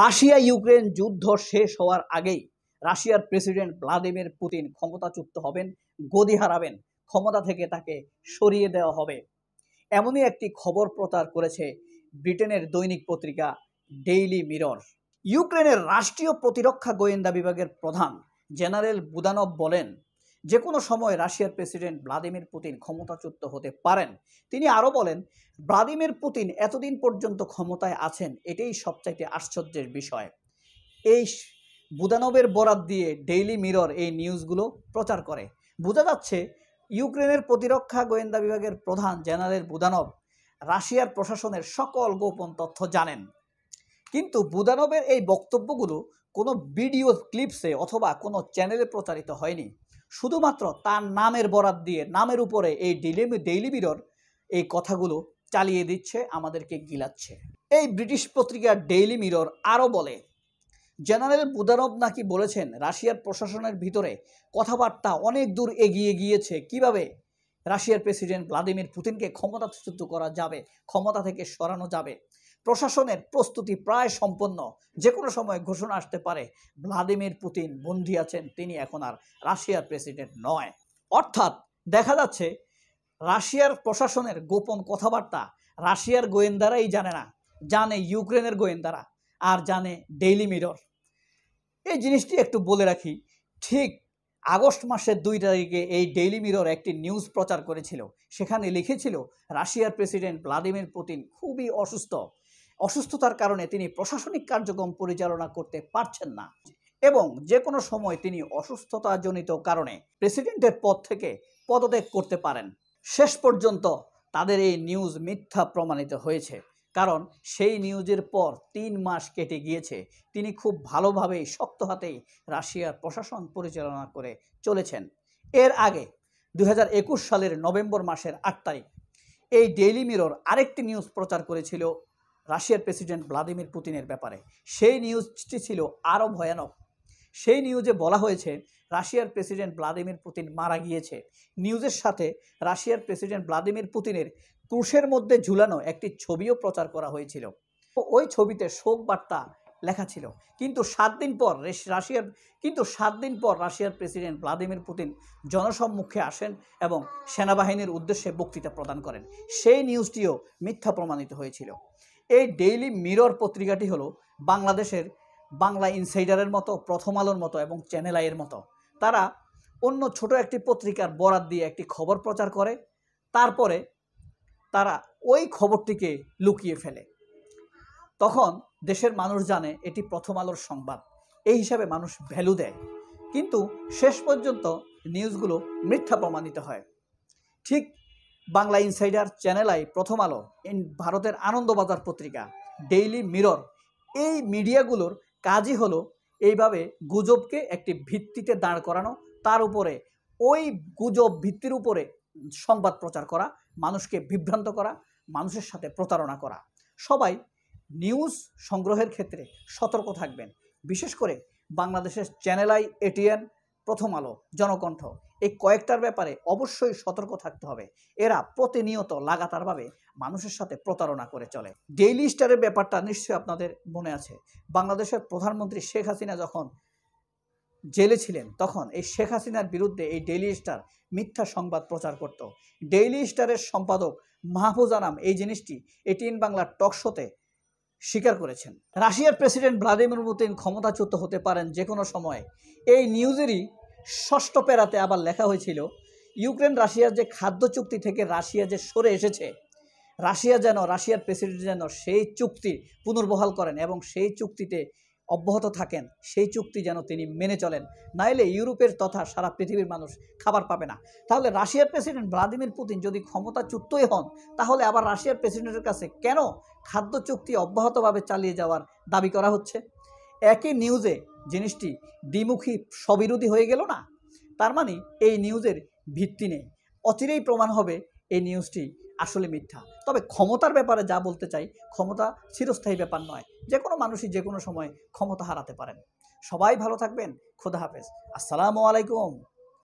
Russia Ukraine যুদ্ধ শেষ হওয়ার আগেই রাশিয়ার প্রেসিডেন্ট ভ্লাদিমির পুতিন ক্ষমতাচ্যুত হবেন গদি হারাবেন ক্ষমতা থেকে তাকে সরিয়ে দেওয়া হবে এমনই একটি খবর প্রচার করেছে ব্রিটেনের দৈনিক পত্রিকা ডেইলি মিরর ইউক্রেনের রাষ্ট্রীয় প্রতিরক্ষা গোয়েন্দা বিভাগের প্রধান জেনারেল বুদানব বলেন যে কোনো সময় রাশিয়ার প্রেসিডেন্ট ভ্লাদিমির পুতিন ক্ষমতাচ্যুত হতে পারেন তিনি আরও বলেন ভ্লাদিমির পুতিন এতদিন পর্যন্ত ক্ষমতায় আছেন এটাই সবচাইতে আশ্চর্যের বিষয় এই বুদানবের বরাত দিয়ে ডেইলি মিরর এই নিউজগুলো প্রচার করে বোঝা যাচ্ছে ইউক্রেনের প্রতিরক্ষা গোয়েন্দা বিভাগের প্রধান জেনারেল বুদানব রাশিয়ার প্রশাসনের সকল গোপন তথ্য জানেন কিন্তু বুদানবের এই বক্তব্যগুলো কোনো ভিডিও ক্লিপসে অথবা কোনো চ্যানেলে প্রচারিত হয়নি শুধুমাত্র তার নামের বরাত দিয়ে নামের উপরে এই ডেইলি ডেইলি মিরর এই কথাগুলো চালিয়ে দিচ্ছে আমাদেরকে গিলাচ্ছে এই ব্রিটিশ পত্রিকা ডেইলি মিরর আরও বলে জেনারেল বুদারব নাকি বলেছেন রাশিয়ার প্রশাসনের ভিতরে কথাবার্তা অনেক দূর এগিয়ে গিয়েছে কিভাবে রাশিয়ার প্রেসিডেন্ট ভ্লাদিমির পুতিনকে ক্ষমতাচ্যুত করা যাবে ক্ষমতা থেকে সরানো যাবে প্রশাসনের প্রস্তুতি প্রায় সম্পন্ন যে কোনো সময় ঘোষণা আসতে পারে ভ্লাদিমির পুতিন বন্দী আছেন তিনি এখন আর রাশিয়ার প্রেসিডেন্ট নয় অর্থাৎ দেখা যাচ্ছে রাশিয়ার প্রশাসনের গোপন কথাবার্তা রাশিয়ার গোয়েন্দারাই জানে না জানে ইউক্রেনের গোয়েন্দারা আর জানে ডেইলি মিরর এই জিনিসটি একটু বলে রাখি ঠিক আগস্ট মাসের দুই তারিখে এই ডেইলি মিরর একটি নিউজ প্রচার করেছিল সেখানে লিখেছিল রাশিয়ার প্রেসিডেন্ট ভ্লাদিমির পুতিন খুবই অসুস্থ অসুস্থতার কারণে তিনি প্রশাসনিক কার্যক্রম পরিচালনা করতে পারছেন না এবং যে কোনো সময় তিনি অসুস্থতাজনিত কারণে প্রেসিডেন্টের পদ থেকে পদত্যাগ করতে পারেন শেষ পর্যন্ত তাদের এই নিউজ মিথ্যা প্রমাণিত হয়েছে কারণ সেই নিউজের পর তিন মাস কেটে গিয়েছে তিনি খুব ভালোভাবেই শক্ত হাতেই রাশিয়ার প্রশাসন পরিচালনা করে চলেছেন এর আগে দু সালের নভেম্বর মাসের আট তারিখ এই ডেইলি মিরর আরেকটি নিউজ প্রচার করেছিল রাশিয়ার প্রেসিডেন্ট ভ্লাদিমির পুতিনের ব্যাপারে সেই নিউজটি ছিল আরও ভয়ানক সেই নিউজে বলা হয়েছে রাশিয়ার প্রেসিডেন্ট ভ্লাদিমির পুতিন মারা গিয়েছে নিউজের সাথে রাশিয়ার প্রেসিডেন্ট ভ্লাদিমির পুতিনের ক্রুশের মধ্যে ঝুলানো একটি ছবিও প্রচার করা হয়েছিল ওই ছবিতে শোক বার্তা লেখা ছিল কিন্তু সাত দিন পর রাশিয়ার কিন্তু সাত দিন পর রাশিয়ার প্রেসিডেন্ট ভ্লাদিমির পুতিন জনসম্মুখে আসেন এবং সেনাবাহিনীর উদ্দেশ্যে বক্তৃতা প্রদান করেন সেই নিউজটিও মিথ্যা প্রমাণিত হয়েছিল এই ডেইলি মিরর পত্রিকাটি হলো বাংলাদেশের বাংলা ইনসাইডারের মতো প্রথম আলোর মতো এবং চ্যানেল আইয়ের মতো তারা অন্য ছোট একটি পত্রিকার বরাত দিয়ে একটি খবর প্রচার করে তারপরে তারা ওই খবরটিকে লুকিয়ে ফেলে তখন দেশের মানুষ জানে এটি প্রথম আলোর সংবাদ এই হিসাবে মানুষ ভ্যালু দেয় কিন্তু শেষ পর্যন্ত নিউজগুলো মিথ্যা প্রমাণিত হয় ঠিক বাংলা ইনসাইডার চ্যানেল আই প্রথম আলো ভারতের আনন্দবাজার পত্রিকা ডেইলি মিরর এই মিডিয়াগুলোর কাজই হলো এইভাবে গুজবকে একটি ভিত্তিতে দাঁড় করানো তার উপরে ওই গুজব ভিত্তির উপরে সংবাদ প্রচার করা মানুষকে বিভ্রান্ত করা মানুষের সাথে প্রতারণা করা সবাই নিউজ সংগ্রহের ক্ষেত্রে সতর্ক থাকবেন বিশেষ করে বাংলাদেশের চ্যানেল আই এটিএন প্রথম আলো জনকণ্ঠ এই কয়েকটার ব্যাপারে অবশ্যই সতর্ক থাকতে হবে এরা প্রতিনিয়ত লাগাতারভাবে মানুষের সাথে প্রতারণা করে চলে ডেইলি স্টারের ব্যাপারটা নিশ্চয়ই আপনাদের মনে আছে বাংলাদেশের প্রধানমন্ত্রী শেখ হাসিনা যখন জেলে ছিলেন তখন এই শেখ হাসিনার বিরুদ্ধে এই ডেইলি স্টার মিথ্যা সংবাদ প্রচার করত ডেইলি স্টারের সম্পাদক মাহফুজ আনাম এই জিনিসটি এটিএন বাংলার টকশোতে স্বীকার করেছেন রাশিয়ার প্রেসিডেন্ট ভ্লাদিমির পুতিন ক্ষমতাচ্যুত হতে পারেন যে কোনো সময় এই নিউজেরই ষষ্ঠ পেরাতে আবার লেখা হয়েছিল ইউক্রেন রাশিয়ার যে খাদ্য চুক্তি থেকে রাশিয়া যে সরে এসেছে রাশিয়া যেন রাশিয়ার প্রেসিডেন্ট যেন সেই চুক্তি পুনর্বহাল করেন এবং সেই চুক্তিতে অব্যাহত থাকেন সেই চুক্তি যেন তিনি মেনে চলেন নাইলে ইউরোপের তথা সারা পৃথিবীর মানুষ খাবার পাবে না তাহলে রাশিয়ার প্রেসিডেন্ট ভ্লাদিমির পুতিন যদি ক্ষমতাচ্যুতই হন তাহলে আবার রাশিয়ার প্রেসিডেন্টের কাছে কেন খাদ্য চুক্তি অব্যাহতভাবে চালিয়ে যাওয়ার দাবি করা হচ্ছে একই নিউজে জিনিসটি দ্বিমুখী স্ববিরোধী হয়ে গেল না তার মানে এই নিউজের ভিত্তি নেই অচিরেই প্রমাণ হবে এই নিউজটি আসলে মিথ্যা তবে ক্ষমতার ব্যাপারে যা বলতে চাই ক্ষমতা চিরস্থায়ী ব্যাপার নয় যে কোনো মানুষই যে কোনো সময় ক্ষমতা হারাতে পারেন সবাই ভালো থাকবেন খোদা হাফেজ আসসালামু আলাইকুম